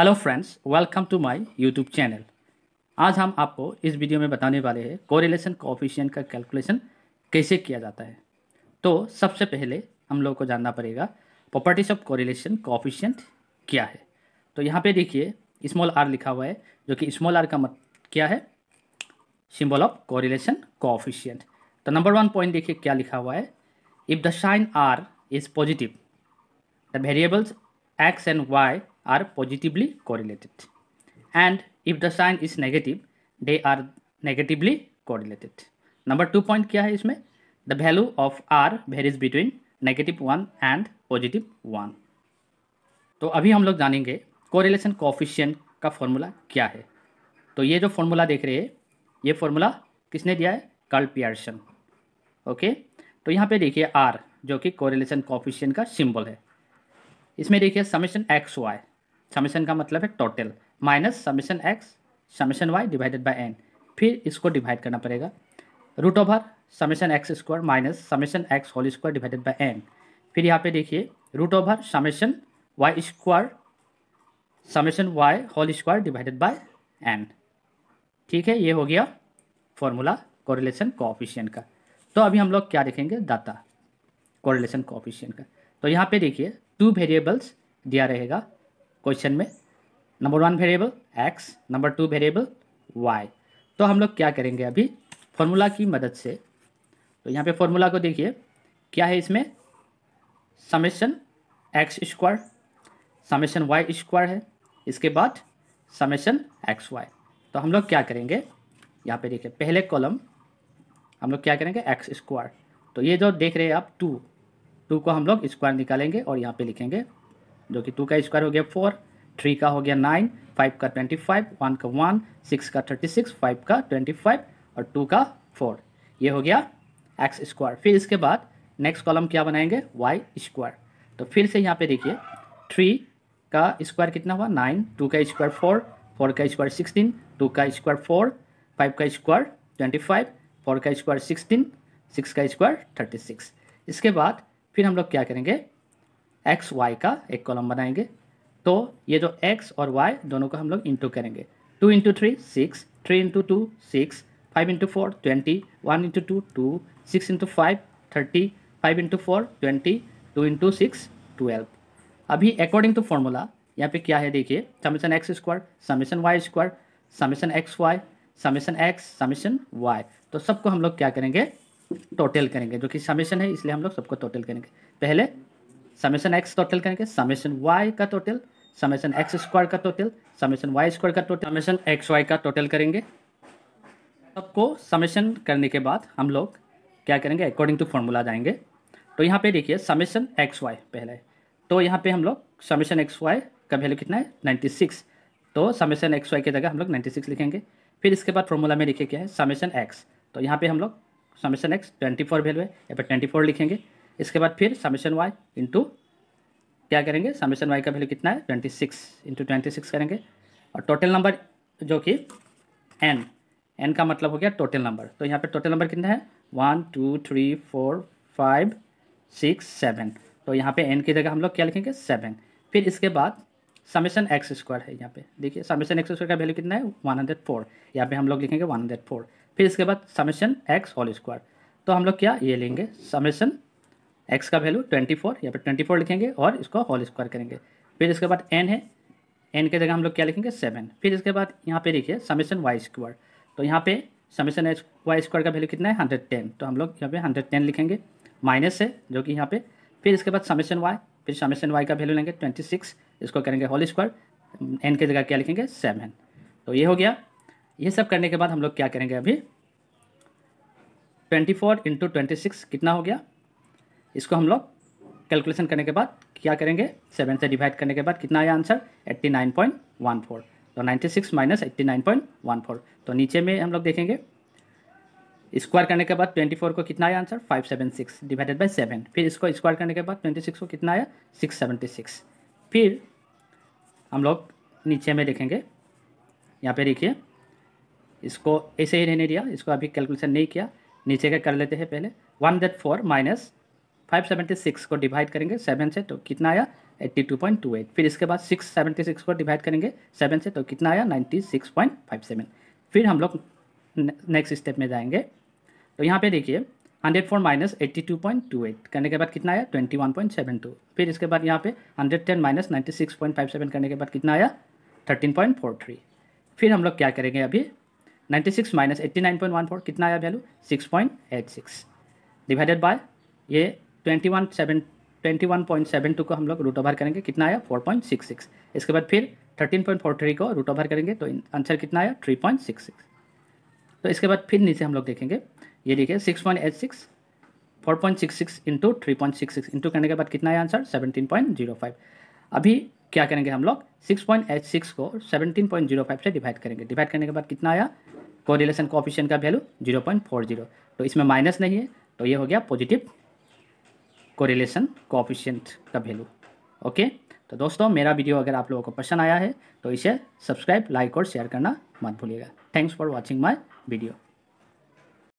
Hello friends welcome to my YouTube channel आज हम आपको इस वीडियो में बताने वाले हैं कोरिलेशन कोफिशियन का कैलकुलेशन कैसे किया जाता है तो सबसे पहले हम लोग को जानना पड़ेगा प्रॉपर्टीज ऑफ कोरिलेशन कोफिशियंट क्या है तो यहाँ पे देखिए स्मॉल आर लिखा हुआ है जो कि स्मॉल आर का मत क्या है सिम्बल ऑफ कोरिलेशन कोफिशियंट तो नंबर वन पॉइंट देखिए क्या लिखा हुआ है if the sign R is positive the variables X and Y are positively correlated. And if the sign is negative, they are negatively correlated. Number two point क्या है इसमें the value of R varies between negative one and positive one तो अभी हम लोग जानेंगे correlation coefficient का formula क्या है तो ये जो फॉर्मूला देख रहे हैं ये फॉर्मूला किसने दिया है कार्ल पियर्सन ओके तो यहाँ पे देखिए आर जो कि कोरिलेशन कोफिशियंट का सिंबल है इसमें देखिए समेशन एक्स वाई समेशन का मतलब है total minus summation X summation Y divided by N फिर इसको डिवाइड करना पड़ेगा root over summation x square minus summation X whole square divided by N फिर यहाँ पे देखिए root over summation Y square summation Y whole square divided by N ठीक है ये हो गया फॉर्मूला कोरिलेशन कोऑफिशिएंट का तो अभी हम लोग क्या देखेंगे दाता कोरिलेशन कोऑफिशिएंट का तो यहाँ पे देखिए टू वेरिएबल्स दिया रहेगा क्वेश्चन में number one variable X number two variable Y तो हम लोग क्या करेंगे अभी फॉर्मूला की मदद से तो यहाँ पे फॉर्मूला को देखिए क्या है इसमें summation x square summation Y square है इसके बाद समेशन एक्स वाई तो हम लोग क्या करेंगे यहाँ पे देखिए पहले कॉलम हम लोग क्या करेंगे एक्स स्क्वायर तो ये जो देख रहे हैं आप टू टू को हम लोग स्क्वायर निकालेंगे और यहाँ पे लिखेंगे जो कि टू का स्क्वायर हो गया फोर थ्री का हो गया नाइन फाइव का ट्वेंटी फाइव वन का वन सिक्स का थर्टी सिक्स फाइव का ट्वेंटी फाइव और टू का फोर ये हो गया एक्स स्क्वायर फिर इसके बाद नेक्स्ट कॉलम क्या बनाएंगे वाई स्क्वायर तो फिर से यहाँ पे देखिए थ्री का स्क्वायर कितना हुआ नाइन टू का स्क्वायर फोर फोर का स्क्वायर सिक्सटीन टू का स्क्वायर फोर फाइव का स्क्वायर ट्वेंटी फाइव फोर का स्क्वायर सिक्सटीन सिक्स का स्क्वायर थर्टी सिक्स इसके बाद फिर हम लोग क्या करेंगे एक्स वाई का एक कॉलम बनाएंगे तो ये जो एक्स और वाई दोनों को हम लोग इंटू करेंगे two into three six three into two six five into four twenty one into two two six into five thirty five into four twenty two into six twelve अभी according to formula यहाँ पे क्या है देखिए summation x square summation Y square summation x y summation x summation y तो सबको हम लोग क्या करेंगे टोटल करेंगे जो कि समीशन है इसलिए हम लोग सबको टोटल करेंगे पहले समेशन एक्स टोटल करेंगे समेसन वाई का टोटल समेसन एक्स स्क्वायर का टोटल समेसन वाई स्क्वायर का टोटल समेशन एक्स वाई का टोटल करेंगे सबको समेसन करने के बाद हम लोग क्या करेंगे अकॉर्डिंग टू फॉर्मूला जाएंगे तो यहाँ पे देखिए समेसन एक्स वाई पहले तो यहाँ पे हम लोग समेसन एक्स वाई का वैल्यू कितना है नाइन्टी सिक्स तो समेसन एक्स वाई की जगह हम लोग नाइन्टी सिक्स लिखेंगे फिर इसके बाद फॉर्मूला में लिखे क्या है समेसन एक्स तो यहाँ पे हम लोग summation x twenty four value है यहाँ पर ट्वेंटी फोर लिखेंगे इसके बाद फिर समेशन वाई इंटू क्या करेंगे समेशन वाई का वैल्यू कितना है twenty six into twenty six करेंगे और टोटल नंबर जो कि एन एन का मतलब हो गया टोटल नंबर तो यहाँ पे टोटल नंबर कितना है one two three four five six seven तो यहाँ पे एन की जगह हम लोग क्या लिखेंगे सेवन फिर इसके बाद समेशन एक्स स्क्वायर है यहाँ पे देखिए समेशन एक्स स्क्वायर का वैल्यू कितना है वन हंड्रेड फोर यहाँ पे हम लोग लिखेंगे वन हंड्रेड फोर फिर इसके बाद समेशन एक्स होल स्क्वायर तो हम लोग क्या ये लेंगे समेशन एक्स का वैल्यू ट्वेंटी फोर यहाँ पर ट्वेंटी फोर लिखेंगे और इसको होल स्क्वायर करेंगे फिर इसके बाद एन है एन के जगह हम लोग क्या लिखेंगे सेवन फिर इसके बाद यहाँ पे लिखिए समीशन वाई स्क्वायर तो यहाँ पे समीशन वाई स्क्वायर का वैल्यू कितना है हंड्रेड टेन तो हम लोग यहाँ पे हंड्रेड टेन लिखेंगे माइनस है जो कि यहाँ पे फिर इसके बाद समीशन वाई फिर समीशन वाई का वैल्यू लेंगे ट्वेंटी सिक्स इसको करेंगे होल स्क्वायर एन के जगह क्या लिखेंगे सेवन तो ये हो गया ये सब करने के बाद हम लोग क्या करेंगे अभी twenty four into twenty six कितना हो गया इसको हम लोग कैलकुलेशन करने के बाद क्या करेंगे सेवन से डिवाइड करने के बाद कितना आया answer eighty nine point one four तो ninety six minus eighty nine point one four तो नीचे में हम लोग देखेंगे स्क्वायर करने के बाद ट्वेंटी फोर को कितना आया answer five seven six divided by seven फिर इसको स्क्वायर करने के बाद ट्वेंटी सिक्स को कितना आया सिक्स सेवेंटी सिक्स फिर हम लोग नीचे में देखेंगे यहाँ पे देखिए इसको ऐसे ही रहने दिया इसको अभी कैलकुलेशन नहीं किया नीचे का कर लेते हैं पहले वन डेट फोर माइनस 576 को डिवाइड करेंगे सेवन से तो कितना आया 82.28 फिर इसके बाद 676 को डिवाइड करेंगे सेवन से तो कितना आया 96.57 फिर हम लोग नेक्स्ट स्टेप में जाएंगे तो यहाँ पे देखिए 104 माइनस 82.28 करने के बाद कितना आया 21.72 फिर इसके बाद यहाँ पे 110 माइनस करने के बाद कितना आया 13.43 फिर हम लोग क्या करेंगे अभी 96 माइनस एट्टी कितना आया वैल्यू 6.86 डिवाइडेड बाय ये twenty one seven twenty one point seven two को हम लोग रूट ओवर करेंगे कितना आया फोर पॉइंट सिक्स सिक्स इसके बाद फिर थर्टीन पॉइंट फोर थ्री को रूट ओवर करेंगे तो आंसर कितना आया थ्री पॉइंट सिक्स सिक्स तो इसके बाद फिर नीचे हम लोग देखेंगे ये देखिए six point eight six four point six six into three point six six into करने के बाद कितना आया answer seventeen point zero five अभी क्या करेंगे हम लोग सिक्स पॉइंट एट सिक्स को सेवनटीन पॉइंट जीरो फाइव से डिवाइड करेंगे डिवाइड करने के बाद कितना आया कोरिलेशन कॉफिशियन का value zero point four zero तो इसमें माइनस नहीं है तो ये हो गया पॉजिटिव कोरिलेशन कोफिशियंट का वैल्यू ओके तो दोस्तों मेरा वीडियो अगर आप लोगों को पसंद आया है तो इसे सब्सक्राइब लाइक और शेयर करना मत भूलिएगा thanks for watching my video